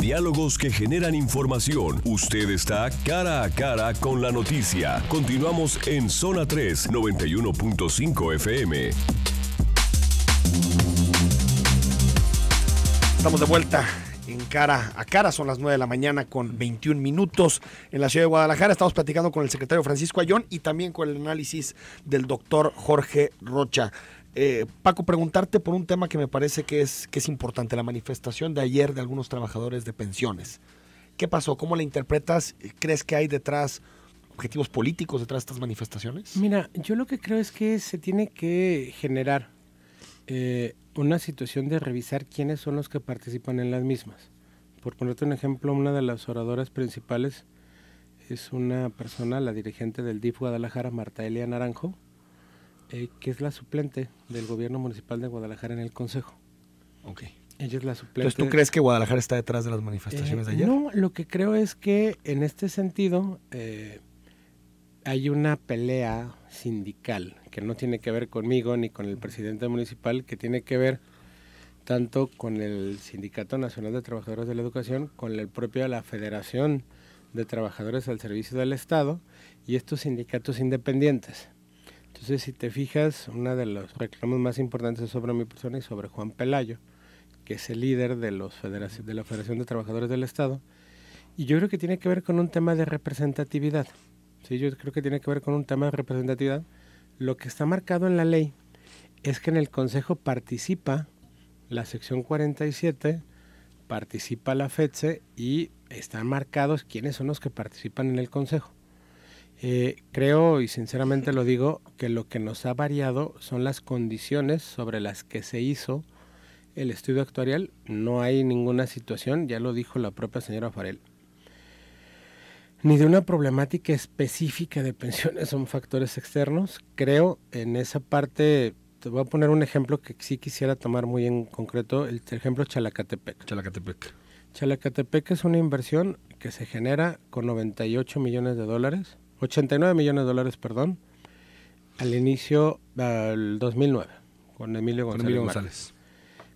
Diálogos que generan información. Usted está cara a cara con la noticia. Continuamos en Zona 3, 91.5 FM. Estamos de vuelta en cara a cara. Son las 9 de la mañana con 21 minutos en la ciudad de Guadalajara. Estamos platicando con el secretario Francisco Ayón y también con el análisis del doctor Jorge Rocha. Eh, Paco, preguntarte por un tema que me parece que es, es importante, la manifestación de ayer de algunos trabajadores de pensiones. ¿Qué pasó? ¿Cómo la interpretas? ¿Crees que hay detrás objetivos políticos detrás de estas manifestaciones? Mira, yo lo que creo es que se tiene que generar eh, una situación de revisar quiénes son los que participan en las mismas. Por ponerte un ejemplo, una de las oradoras principales es una persona, la dirigente del DIF Guadalajara, Marta Elia Naranjo, eh, que es la suplente del gobierno municipal de Guadalajara en el Consejo. Ok. Ella es la suplente. Entonces, ¿tú crees que Guadalajara está detrás de las manifestaciones de eh, ayer? No, lo que creo es que en este sentido eh, hay una pelea sindical que no tiene que ver conmigo ni con el presidente municipal, que tiene que ver tanto con el Sindicato Nacional de Trabajadores de la Educación, con el propio la Federación de Trabajadores al Servicio del Estado y estos sindicatos independientes. Entonces, si te fijas, uno de los reclamos más importantes sobre mi persona y sobre Juan Pelayo, que es el líder de, los de la Federación de Trabajadores del Estado. Y yo creo que tiene que ver con un tema de representatividad. Sí, yo creo que tiene que ver con un tema de representatividad. Lo que está marcado en la ley es que en el Consejo participa la sección 47, participa la FEDSE e y están marcados quiénes son los que participan en el Consejo. Eh, creo, y sinceramente lo digo, que lo que nos ha variado son las condiciones sobre las que se hizo el estudio actuarial. No hay ninguna situación, ya lo dijo la propia señora Farel, ni de una problemática específica de pensiones, son factores externos. Creo en esa parte, te voy a poner un ejemplo que sí quisiera tomar muy en concreto, el ejemplo Chalacatepec. Chalacatepec. Chalacatepec es una inversión que se genera con 98 millones de dólares 89 millones de dólares, perdón, al inicio del 2009, con Emilio González.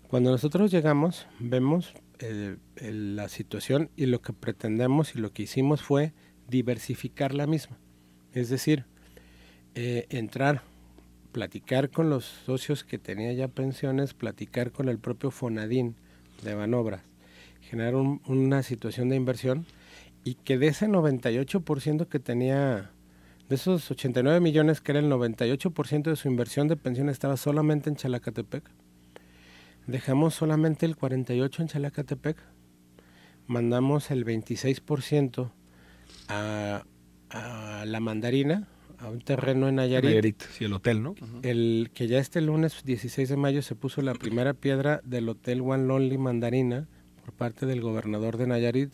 Cuando nosotros llegamos, vemos eh, la situación y lo que pretendemos y lo que hicimos fue diversificar la misma. Es decir, eh, entrar, platicar con los socios que tenía ya pensiones, platicar con el propio Fonadín de Banobras, generar una situación de inversión y que de ese 98% que tenía, de esos 89 millones que era el 98% de su inversión de pensión estaba solamente en Chalacatepec, dejamos solamente el 48% en Chalacatepec, mandamos el 26% a, la mandarina, a un terreno en Nayarit. Nayarit, sí, el hotel, ¿no? El que ya este lunes 16 de mayo se puso la primera piedra del hotel One Lonely Mandarina por parte del gobernador de Nayarit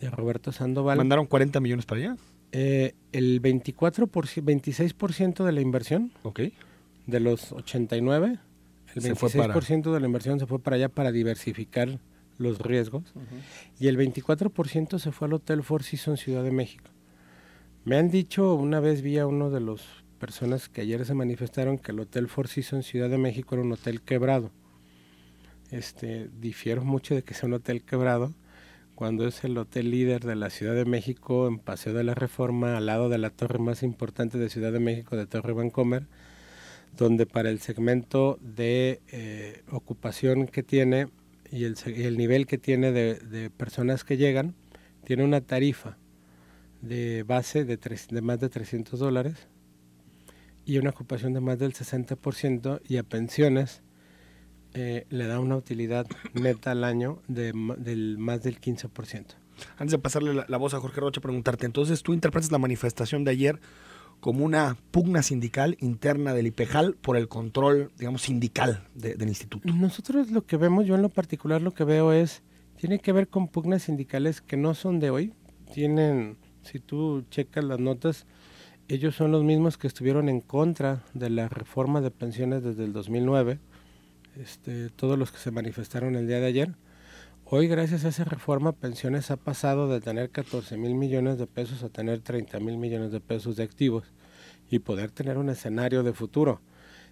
de Roberto Sandoval. ¿Mandaron 40 millones para allá? Eh, el 24%, 26% de la inversión. Ok. De los 89, el 26% de la inversión se fue para allá para diversificar los riesgos. Y el 24% se fue al Hotel Four Seasons Ciudad de México. Me han dicho, una vez vi a uno de las personas que ayer se manifestaron que el Hotel Four Seasons Ciudad de México era un hotel quebrado. Este, difiero mucho de que sea un hotel quebrado cuando es el hotel líder de la Ciudad de México en Paseo de la Reforma, al lado de la torre más importante de Ciudad de México, de Torre Bancomer, donde para el segmento de eh, ocupación que tiene y el, nivel que tiene de, personas que llegan, tiene una tarifa de base de, de más de 300 dólares y una ocupación de más del 60% y a pensiones eh, le da una utilidad neta al año de, del más del 15%. Antes de pasarle la, voz a Jorge Rocha, preguntarte, entonces tú interpretas la manifestación de ayer como una pugna sindical interna del IPEJAL por el control, digamos, sindical del instituto. Nosotros lo que vemos, yo en lo particular lo que veo es, tiene que ver con pugnas sindicales que no son de hoy, tienen, si tú checas las notas, ellos son los mismos que estuvieron en contra de la reforma de pensiones desde el 2009, este, todos los que se manifestaron el día de ayer. Hoy, gracias a esa reforma, pensiones ha pasado de tener 14 mil millones de pesos a tener 30 mil millones de pesos de activos y poder tener un escenario de futuro.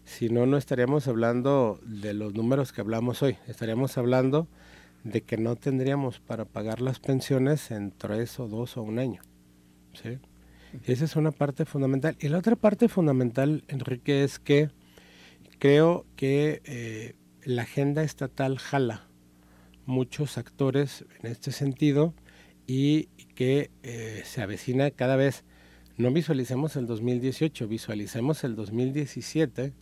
Si no, no estaríamos hablando de los números que hablamos hoy. Estaríamos hablando de que no tendríamos para pagar las pensiones en tres o dos o un año. ¿sí? Esa es una parte fundamental. Y la otra parte fundamental, Enrique, es que creo que eh, la agenda estatal jala muchos actores en este sentido y que eh, se avecina cada vez. No visualicemos el 2018, visualicemos el 2017,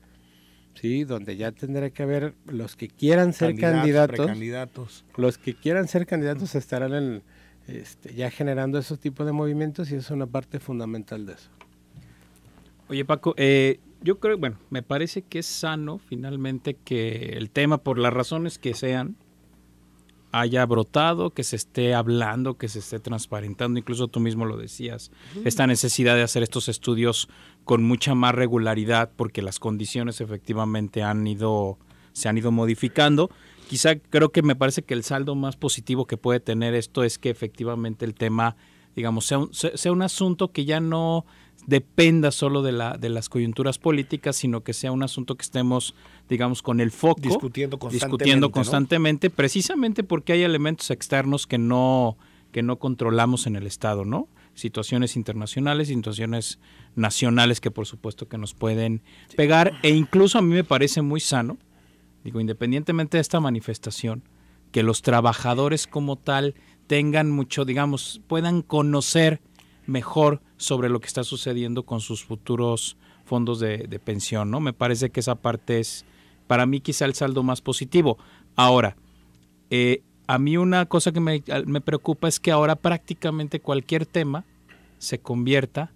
¿sí? donde ya tendrá que haber los que quieran ser candidatos, los que quieran ser candidatos estarán este, ya generando esos tipos de movimientos y es una parte fundamental de eso. Oye Paco, eh, yo creo, bueno, me parece que es sano finalmente que el tema, por las razones que sean, haya brotado, que se esté hablando, que se esté transparentando, incluso tú mismo lo decías, esta necesidad de hacer estos estudios con mucha más regularidad porque las condiciones efectivamente han ido se han ido modificando. Quizá creo que me parece que el saldo más positivo que puede tener esto es que efectivamente el tema digamos, sea un, sea un asunto que ya no dependa solo de, la, de las coyunturas políticas, sino que sea un asunto que estemos, digamos, con el foco. Discutiendo constantemente. Discutiendo constantemente, precisamente porque hay elementos externos que no, que no controlamos en el Estado, ¿no? Situaciones internacionales, situaciones nacionales que por supuesto que nos pueden pegar e incluso a mí me parece muy sano, digo, independientemente de esta manifestación, que los trabajadores como tal tengan mucho, digamos, puedan conocer mejor sobre lo que está sucediendo con sus futuros fondos de, pensión, ¿no? Me parece que esa parte es, para mí, quizá el saldo más positivo. Ahora, eh, a mí una cosa que me, me preocupa es que ahora prácticamente cualquier tema se convierta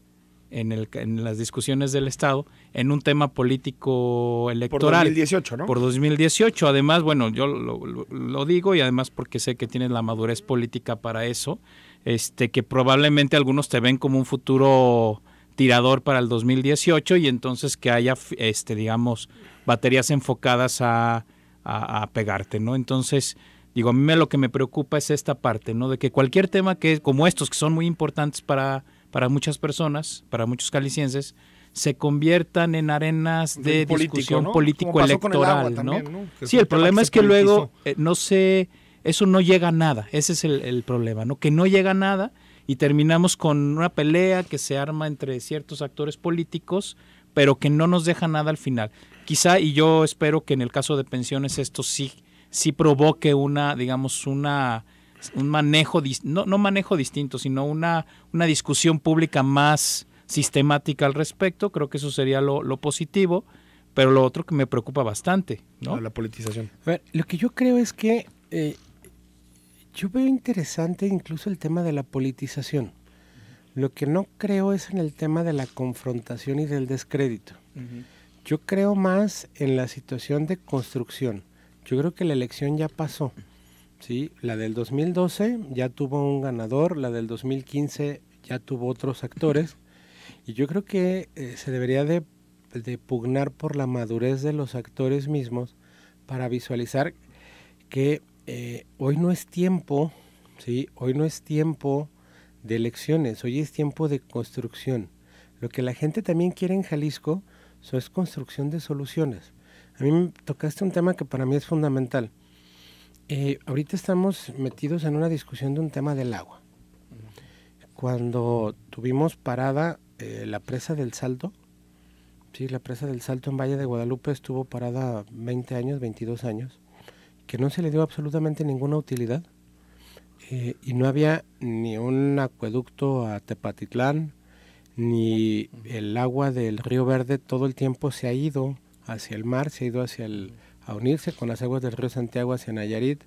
en, las discusiones del Estado en un tema político electoral. Por 2018, ¿no? Por 2018. Además, bueno, yo lo, digo y además porque sé que tienes la madurez política para eso, este que probablemente algunos te ven como un futuro tirador para el 2018 y entonces que haya, este digamos, baterías enfocadas a, a pegarte, ¿no? Entonces... Digo, a mí lo que me preocupa es esta parte, ¿no? De que cualquier tema que, como estos, que son muy importantes para, para muchas personas, para muchos calicienses, se conviertan en arenas de discusión político político-electoral. ¿no? Sí, el problema es que luego eh, no se, eso no llega a nada, ese es el, problema, ¿no? que no llega a nada y terminamos con una pelea que se arma entre ciertos actores políticos, pero que no nos deja nada al final. Quizá, y yo espero que en el caso de pensiones esto sí, sí provoque una, digamos, una un manejo, no, manejo distinto, sino una, discusión pública más sistemática al respecto. Creo que eso sería lo, positivo, pero lo otro que me preocupa bastante, ¿no? la politización. lo que yo creo es que eh, yo veo interesante incluso el tema de la politización. Lo que no creo es en el tema de la confrontación y del descrédito. Yo creo más en la situación de construcción. Yo creo que la elección ya pasó. Sí, la del 2012 ya tuvo un ganador, la del 2015 ya tuvo otros actores. Y yo creo que eh, se debería de, pugnar por la madurez de los actores mismos para visualizar que eh, hoy no es tiempo, ¿sí? hoy no es tiempo de elecciones, hoy es tiempo de construcción. Lo que la gente también quiere en Jalisco es construcción de soluciones. A mí me tocaste un tema que para mí es fundamental. Eh, ahorita estamos metidos en una discusión de un tema del agua. Cuando tuvimos parada eh, la presa del Salto, sí, la presa del Salto en Valle de Guadalupe estuvo parada 20 años, 22 años, que no se le dio absolutamente ninguna utilidad. Eh, y no había ni un acueducto a Tepatitlán, ni el agua del río Verde todo el tiempo se ha ido hacia el mar, se ha ido hacia el a unirse con las aguas del río Santiago hacia Nayarit.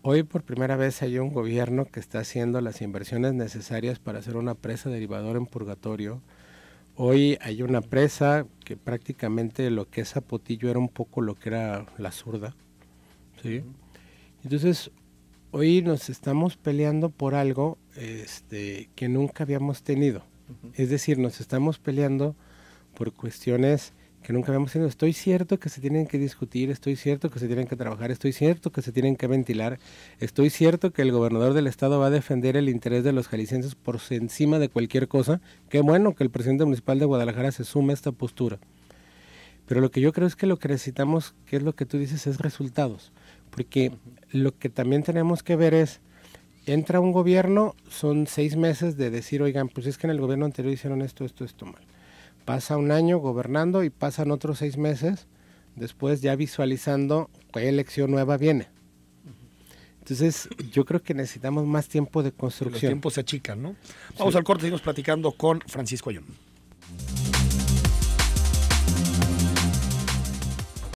Hoy por primera vez hay un gobierno que está haciendo las inversiones necesarias para hacer una presa derivadora en Purgatorio. Hoy hay una presa que prácticamente lo que es Zapotillo era un poco lo que era la zurda. Entonces, hoy nos estamos peleando por algo este, que nunca habíamos tenido. Es decir, nos estamos peleando por cuestiones que nunca habíamos sido. Estoy cierto que se tienen que discutir, estoy cierto que se tienen que trabajar, estoy cierto que se tienen que ventilar, estoy cierto que el gobernador del estado va a defender el interés de los jaliscienses por encima de cualquier cosa. Qué bueno que el presidente municipal de Guadalajara se sume a esta postura. Pero lo que yo creo es que lo que necesitamos, que es lo que tú dices, es resultados. Porque lo que también tenemos que ver es, entra un gobierno, son seis meses de decir, oigan, pues es que en el gobierno anterior hicieron esto, esto, esto mal pasa un año gobernando y pasan otros seis meses después ya visualizando qué elección nueva viene. Entonces, yo creo que necesitamos más tiempo de construcción. Los tiempos se achican, ¿no? Vamos al corte, seguimos platicando con Francisco Ayón.